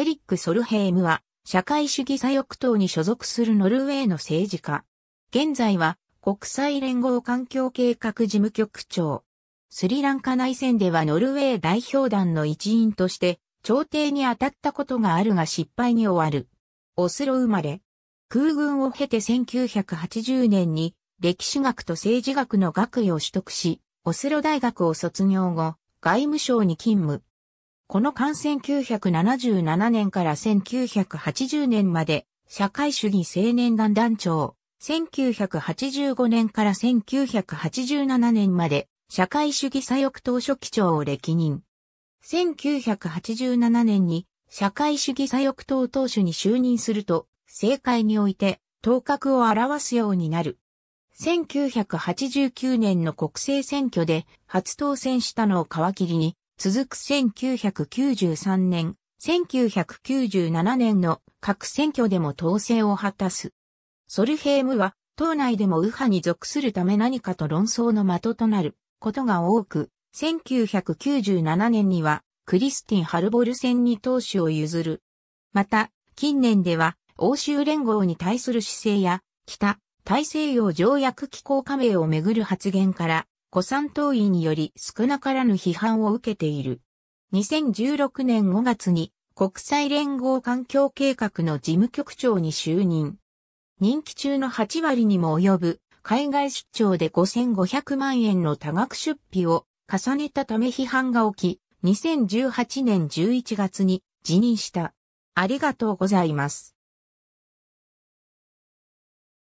エリック・ソルヘイムは、社会主義左翼党に所属するノルウェーの政治家。現在は、国際連合環境計画事務局長。スリランカ内戦ではノルウェー代表団の一員として、朝廷に当たったことがあるが失敗に終わる。オスロ生まれ。空軍を経て1980年に、歴史学と政治学の学位を取得し、オスロ大学を卒業後、外務省に勤務。この間1977年から1980年まで、社会主義青年団団長、1985年から1987年まで、社会主義左翼党書記長を歴任。1987年に、社会主義左翼党党首に就任すると、政界において、頭角を表すようになる。1989年の国政選挙で初当選したのを皮切りに、続く1993年、1997年の各選挙でも当選を果たす。ソルヘームは、党内でも右派に属するため何かと論争の的となることが多く、1997年にはクリスティン・ハルボル戦に党首を譲る。また、近年では欧州連合に対する姿勢や北大西洋条約機構加盟をめぐる発言から古参党員により少なからぬ批判を受けている。2016年5月に国際連合環境計画の事務局長に就任。任期中の8割にも及ぶ海外出張で5500万円の多額出費を重ねたため批判が起き、2018年11月に辞任した。ありがとうございます。